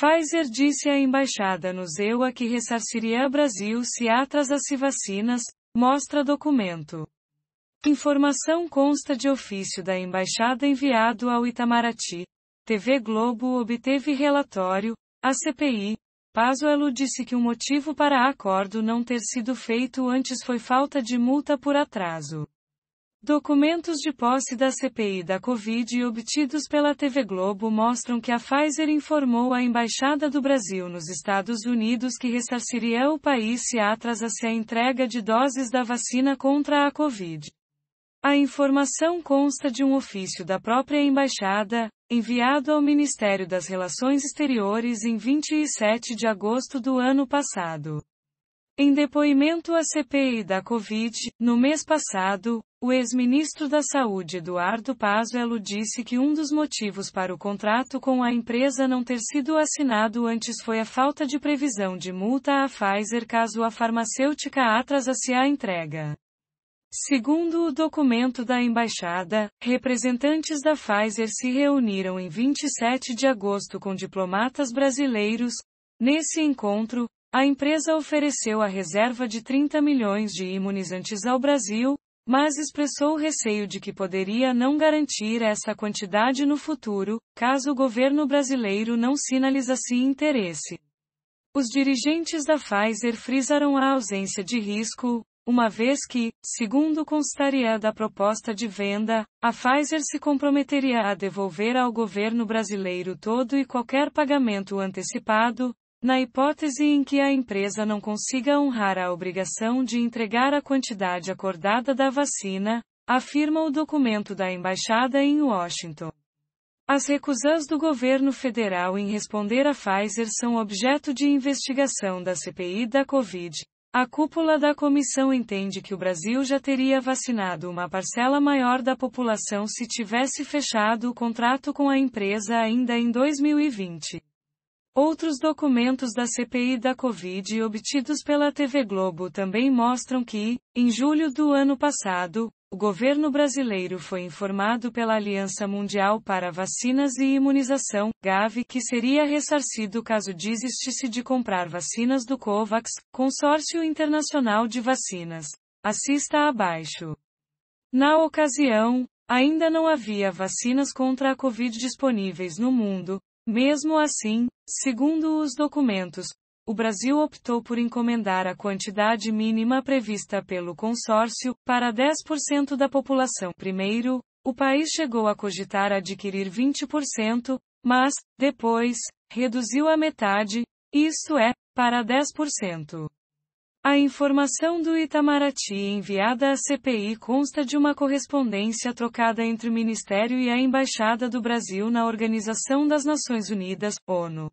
Pfizer disse à embaixada no EUA que ressarciria Brasil se atrasasse vacinas, mostra documento. Informação consta de ofício da embaixada enviado ao Itamaraty. TV Globo obteve relatório, a CPI. Pazuello disse que o motivo para acordo não ter sido feito antes foi falta de multa por atraso. Documentos de posse da CPI da Covid obtidos pela TV Globo mostram que a Pfizer informou à Embaixada do Brasil nos Estados Unidos que ressarciria o país se atrasasse a entrega de doses da vacina contra a Covid. A informação consta de um ofício da própria Embaixada, enviado ao Ministério das Relações Exteriores em 27 de agosto do ano passado. Em depoimento à CPI da Covid, no mês passado, o ex-ministro da Saúde Eduardo Pazuello disse que um dos motivos para o contrato com a empresa não ter sido assinado antes foi a falta de previsão de multa à Pfizer caso a farmacêutica atrasasse a entrega. Segundo o documento da embaixada, representantes da Pfizer se reuniram em 27 de agosto com diplomatas brasileiros. Nesse encontro, a empresa ofereceu a reserva de 30 milhões de imunizantes ao Brasil, mas expressou o receio de que poderia não garantir essa quantidade no futuro, caso o governo brasileiro não sinalizasse interesse. Os dirigentes da Pfizer frisaram a ausência de risco, uma vez que, segundo constaria da proposta de venda, a Pfizer se comprometeria a devolver ao governo brasileiro todo e qualquer pagamento antecipado, na hipótese em que a empresa não consiga honrar a obrigação de entregar a quantidade acordada da vacina, afirma o documento da embaixada em Washington. As recusas do governo federal em responder à Pfizer são objeto de investigação da CPI da Covid. A cúpula da comissão entende que o Brasil já teria vacinado uma parcela maior da população se tivesse fechado o contrato com a empresa ainda em 2020. Outros documentos da CPI da Covid obtidos pela TV Globo também mostram que, em julho do ano passado, o governo brasileiro foi informado pela Aliança Mundial para Vacinas e Imunização, GAVI, que seria ressarcido caso desistisse de comprar vacinas do COVAX, Consórcio Internacional de Vacinas. Assista abaixo. Na ocasião, ainda não havia vacinas contra a Covid disponíveis no mundo, mesmo assim, segundo os documentos, o Brasil optou por encomendar a quantidade mínima prevista pelo consórcio, para 10% da população. Primeiro, o país chegou a cogitar adquirir 20%, mas, depois, reduziu a metade, isto é, para 10%. A informação do Itamaraty enviada à CPI consta de uma correspondência trocada entre o Ministério e a Embaixada do Brasil na Organização das Nações Unidas, ONU.